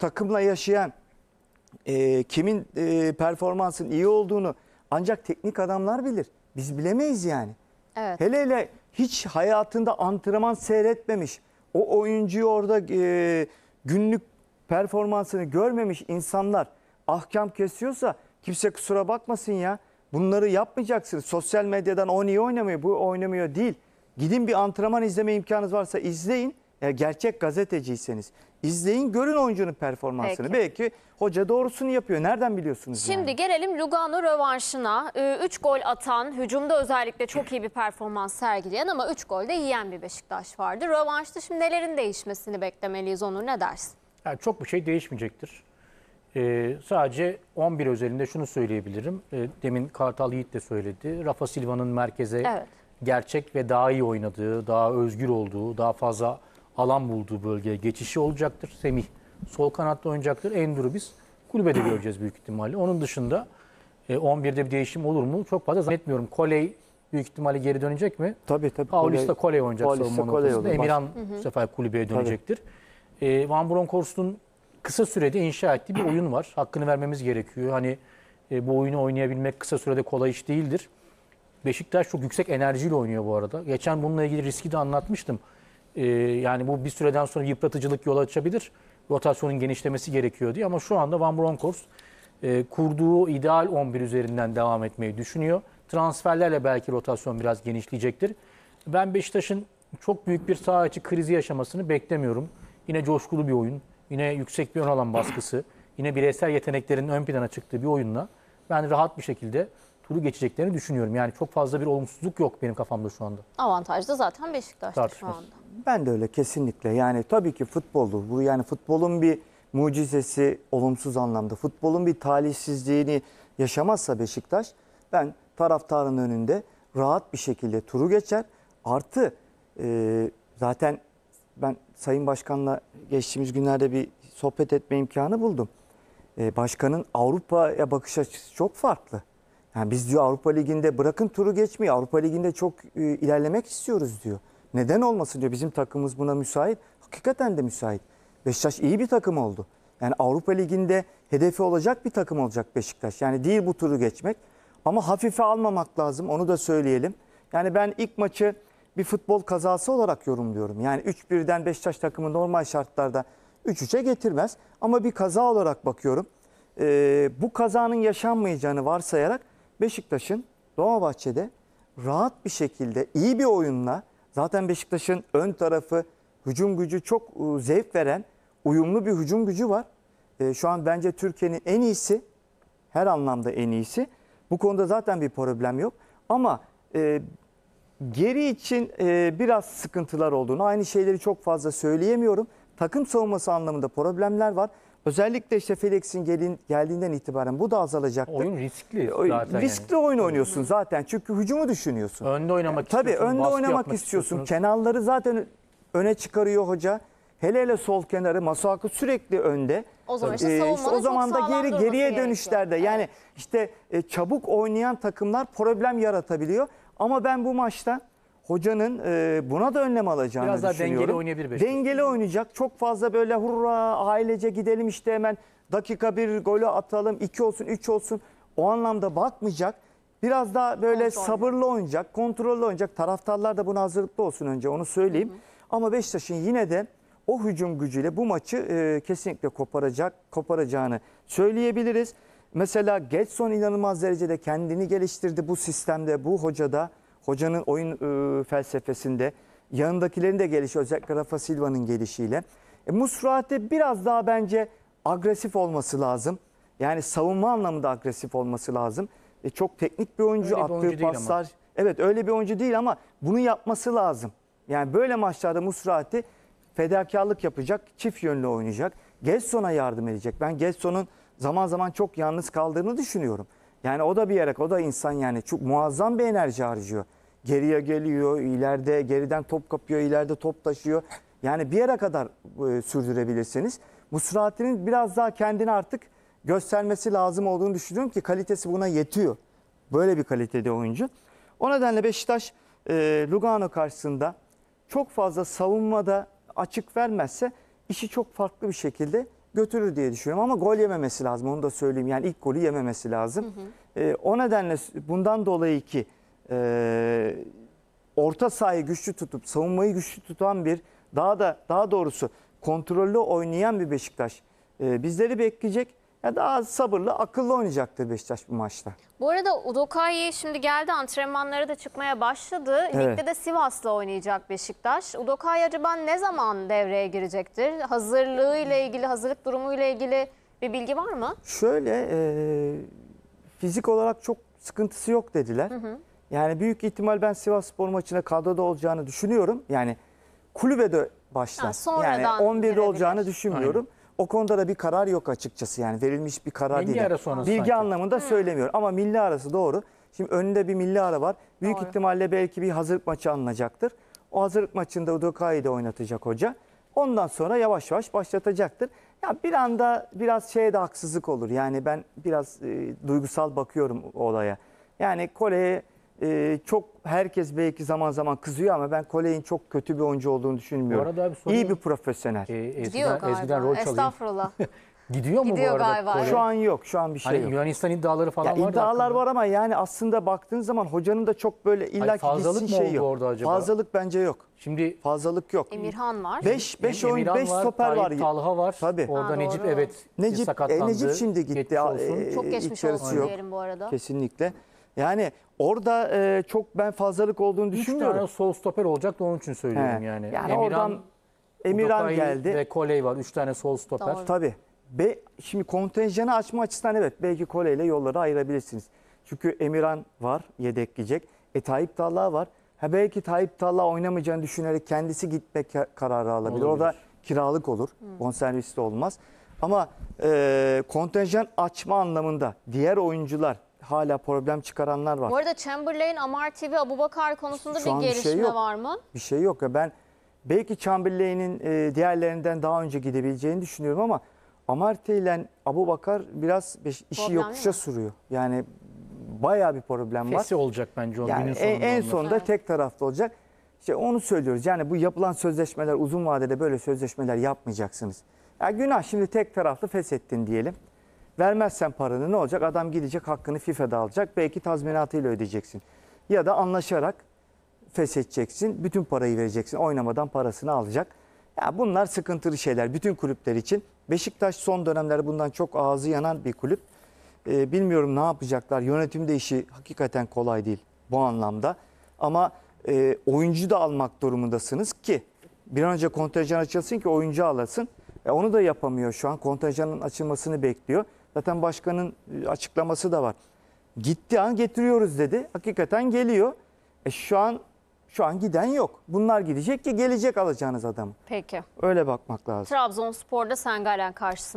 takımla yaşayan, e, kimin e, performansın iyi olduğunu ancak teknik adamlar bilir. Biz bilemeyiz yani. Evet. Hele hele hiç hayatında antrenman seyretmemiş, o oyuncuyu orada e, günlük performansını görmemiş insanlar ahkam kesiyorsa kimse kusura bakmasın ya. Bunları yapmayacaksınız. Sosyal medyadan o niye oynamıyor, bu oynamıyor değil. Gidin bir antrenman izleme imkanınız varsa izleyin eğer gerçek gazeteciyseniz izleyin görün oyuncunun performansını. Peki. Belki hoca doğrusunu yapıyor. Nereden biliyorsunuz? Şimdi yani? gelelim Lugano rövanşına. 3 ee, gol atan, hücumda özellikle çok iyi bir performans sergileyen ama 3 golde yiyen bir Beşiktaş vardı. Rövanşta şimdi nelerin değişmesini beklemeliyiz Onur ne dersin? Yani çok bir şey değişmeyecektir. Ee, sadece 11 özelinde şunu söyleyebilirim. Ee, demin Kartal Yiğit de söyledi. Rafa Silva'nın merkeze evet. gerçek ve daha iyi oynadığı, daha özgür olduğu, daha fazla alan bulduğu bölgeye geçişi olacaktır. Semih sol kanatta oynayacaktır. Endur'u biz kulübede göreceğiz büyük ihtimalle. Onun dışında 11'de e, bir değişim olur mu? Çok fazla zannetmiyorum. Koley büyük ihtimalle geri dönecek mi? Tabii tabii. Paulista Koley oynayacak Paulista savunma Emirhan hı bu sefer kulübeye dönecektir. E, Van Bronckhorst'un kısa sürede inşa ettiği bir oyun var. Hakkını vermemiz gerekiyor. Hani e, bu oyunu oynayabilmek kısa sürede kolay iş değildir. Beşiktaş çok yüksek enerjiyle oynuyor bu arada. Geçen bununla ilgili riski de anlatmıştım. E, yani bu bir süreden sonra yıpratıcılık yol açabilir. Rotasyonun genişlemesi gerekiyor diye. Ama şu anda Van Bronckhorst e, kurduğu ideal 11 üzerinden devam etmeyi düşünüyor. Transferlerle belki rotasyon biraz genişleyecektir. Ben Beşiktaş'ın çok büyük bir saha açı krizi yaşamasını beklemiyorum. Yine coşkulu bir oyun, yine yüksek bir ön alan baskısı, yine bireysel yeteneklerin ön plana çıktığı bir oyunla ben rahat bir şekilde turu geçeceklerini düşünüyorum. Yani çok fazla bir olumsuzluk yok benim kafamda şu anda. Avantajda zaten Beşiktaş'ta şu anda. Ben de öyle kesinlikle. Yani tabii ki futboldu. Bu yani futbolun bir mucizesi olumsuz anlamda. Futbolun bir talihsizliğini yaşamazsa Beşiktaş ben taraftarın önünde rahat bir şekilde turu geçer. Artı e, zaten ben Sayın Başkan'la geçtiğimiz günlerde bir sohbet etme imkanı buldum. E, başkanın Avrupa'ya bakış açısı çok farklı. Yani biz diyor Avrupa Ligi'nde bırakın turu geçmeyi Avrupa Ligi'nde çok e, ilerlemek istiyoruz diyor. Neden olmasın diyor bizim takımımız buna müsait. Hakikaten de müsait. Beşiktaş iyi bir takım oldu. Yani Avrupa Ligi'nde hedefi olacak bir takım olacak Beşiktaş. Yani değil bu turu geçmek. Ama hafife almamak lazım onu da söyleyelim. Yani ben ilk maçı bir futbol kazası olarak yorumluyorum. Yani 3-1'den Beşiktaş takımı normal şartlarda 3-3'e getirmez. Ama bir kaza olarak bakıyorum. Ee, bu kazanın yaşanmayacağını varsayarak Beşiktaş'ın Dolmabahçe'de rahat bir şekilde iyi bir oyunla Zaten Beşiktaş'ın ön tarafı hücum gücü çok e, zevk veren uyumlu bir hücum gücü var. E, şu an bence Türkiye'nin en iyisi. Her anlamda en iyisi. Bu konuda zaten bir problem yok. Ama e, geri için e, biraz sıkıntılar olduğunu, aynı şeyleri çok fazla söyleyemiyorum. Takım savunması anlamında problemler var. Özellikle işte Felix'in gelin, geldiğinden itibaren bu da azalacaktır. Oyun riskli e, zaten. Riskli yani. oyun oynuyorsun zaten. Çünkü hücumu düşünüyorsun. Önde oynamak yani, e, istiyorsun. Tabii önde oynamak istiyorsun. Kenarları zaten öne çıkarıyor hoca. Hele hele sol kenarı Masuaku sürekli önde. O zaman işte, ee, işte o zaman da geri geriye dönüşlerde gerekiyor. yani evet. işte e, çabuk oynayan takımlar problem yaratabiliyor. Ama ben bu maçta hocanın e, buna da önlem alacağını Biraz daha düşünüyorum. dengeli oynayabilir Beşiktaş. Dengeli oynayacak. Çok fazla böyle hurra ailece gidelim işte hemen dakika bir golü atalım, iki olsun, üç olsun. O anlamda bakmayacak. Biraz daha böyle Kontrol. sabırlı oynayacak, kontrollü oynayacak. Taraftarlar da buna hazırlıklı olsun önce onu söyleyeyim. Hı hı. Ama Beşiktaş'ın yine de o hücum gücüyle bu maçı e, kesinlikle koparacak, koparacağını söyleyebiliriz. Mesela Getson inanılmaz derecede kendini geliştirdi bu sistemde, bu hocada hocanın oyun e, felsefesinde, yanındakilerin de gelişi özellikle Rafa Silva'nın gelişiyle. E, Musrati biraz daha bence agresif olması lazım. Yani savunma anlamında agresif olması lazım. E, çok teknik bir oyuncu, öyle attığı bir oyuncu paslar. Evet öyle bir oyuncu değil ama bunu yapması lazım. Yani böyle maçlarda Musrati fedakarlık yapacak, çift yönlü oynayacak. Gelson'a yardım edecek. Ben Gelson'un zaman zaman çok yalnız kaldığını düşünüyorum. Yani o da bir yere, o da insan yani çok muazzam bir enerji harcıyor geriye geliyor, ileride geriden top kapıyor, ileride top taşıyor. Yani bir yere kadar e, sürdürebilirsiniz. Bu süratinin biraz daha kendini artık göstermesi lazım olduğunu düşünüyorum ki kalitesi buna yetiyor. Böyle bir kalitede oyuncu. O nedenle Beşiktaş e, Lugano karşısında çok fazla savunmada açık vermezse işi çok farklı bir şekilde götürür diye düşünüyorum. Ama gol yememesi lazım onu da söyleyeyim. Yani ilk golü yememesi lazım. Hı hı. E, o nedenle bundan dolayı ki e, orta sahayı güçlü tutup savunmayı güçlü tutan bir daha da daha doğrusu kontrollü oynayan bir Beşiktaş e, bizleri bekleyecek. Ya daha sabırlı, akıllı oynayacaktır Beşiktaş bu maçta. Bu arada Udokai şimdi geldi antrenmanlara da çıkmaya başladı. Evet. Ligde de Sivas'la oynayacak Beşiktaş. Udokai acaba ne zaman devreye girecektir? Hazırlığı ile ilgili, hazırlık durumu ile ilgili bir bilgi var mı? Şöyle, e, fizik olarak çok sıkıntısı yok dediler. Hı hı. Yani büyük ihtimal ben Sivas Spor maçına kadroda olacağını düşünüyorum. Yani kulübe de başlar. Ha, yani 11'de girebilir. olacağını düşünmüyorum. Aynen. O konuda da bir karar yok açıkçası yani verilmiş bir karar milli değil. Ara sonrası Bilgi sanki. anlamında hmm. söylemiyorum ama milli arası doğru. Şimdi önünde bir milli ara var. Büyük doğru. ihtimalle belki bir hazırlık maçı alınacaktır. O hazırlık maçında Udokai'yi de oynatacak hoca. Ondan sonra yavaş yavaş başlatacaktır. Ya bir anda biraz şeye de haksızlık olur. Yani ben biraz e, duygusal bakıyorum olaya. Yani Kore'ye e, çok herkes belki zaman zaman kızıyor ama ben koleyin çok kötü bir oyuncu olduğunu düşünmüyorum. Bu arada bir soru- İyi bir profesyonel. Ee, Gidiyor eskiden, galiba. rol çalayım. Estağfurullah. Gidiyor mu Gidiyor bu arada? galiba. Şu an yok. Şu an bir şey hani yok. Yunanistan iddiaları falan var vardı. iddialar var ama yani aslında baktığın zaman hocanın da çok böyle illa ki gitsin mı şey oldu yok. orada acaba? Fazlalık bence yok. Şimdi Fazlalık yok. Emirhan var. 5 5 oyun Emirhan 5 var, stoper Tayyip var. Talha var. Tabii. Orada Ha, Necip evet Necip, e, Necip şimdi gitti. E, olsun. Çok geçmiş olsun yok. diyelim bu arada. Kesinlikle. Yani orada e, çok ben fazlalık olduğunu düşünmüyorum. Üç tane sol stoper olacak da onun için söylüyorum He. yani. Yani oradan Emirhan Udakay geldi. Ve Koley var. Üç tane sol stoper. Doğru. Tabii. Be, şimdi kontenjanı açma açısından evet belki Koley ile yolları ayırabilirsiniz. Çünkü Emirhan var yedekleyecek. E Tayyip Talha var. Ha belki Tayyip Talha oynamayacağını düşünerek kendisi gitmek kararı alabilir. Olabilir. O da kiralık olur. Hmm. Bonservis olmaz. Ama e, kontenjan açma anlamında diğer oyuncular hala problem çıkaranlar var. Bu arada Chamberlain, TV Abu Bakar konusunda Şu bir gelişme bir şey yok. var mı? Bir şey yok. ya Ben belki Chamberlain'in e, diğerlerinden daha önce gidebileceğini düşünüyorum ama Amarty ile Bakar biraz beş, işi problem yokuşa mi? sürüyor. Yani bayağı bir problem Fesi var. Fesi olacak bence onun yani günün e, sonunda. En, en sonunda evet. tek taraflı olacak. İşte onu söylüyoruz. Yani bu yapılan sözleşmeler uzun vadede böyle sözleşmeler yapmayacaksınız. Ya günah şimdi tek taraflı feshettin diyelim. Vermezsen paranı ne olacak? Adam gidecek hakkını FIFA'da alacak. Belki tazminatıyla ödeyeceksin. Ya da anlaşarak feshedeceksin. Bütün parayı vereceksin. Oynamadan parasını alacak. Ya bunlar sıkıntılı şeyler bütün kulüpler için. Beşiktaş son dönemlerde bundan çok ağzı yanan bir kulüp. Ee, bilmiyorum ne yapacaklar. Yönetimde işi hakikaten kolay değil bu anlamda. Ama e, oyuncu da almak durumundasınız ki bir an önce kontenjan açılsın ki oyuncu alasın. E, onu da yapamıyor şu an. Kontenjanın açılmasını bekliyor. Zaten başkanın e, açıklaması da var. Gitti an getiriyoruz dedi. Hakikaten geliyor. E şu an şu an giden yok. Bunlar gidecek ki gelecek alacağınız adamı. Peki. Öyle bakmak lazım. Trabzonspor'da Sengalen karşısında.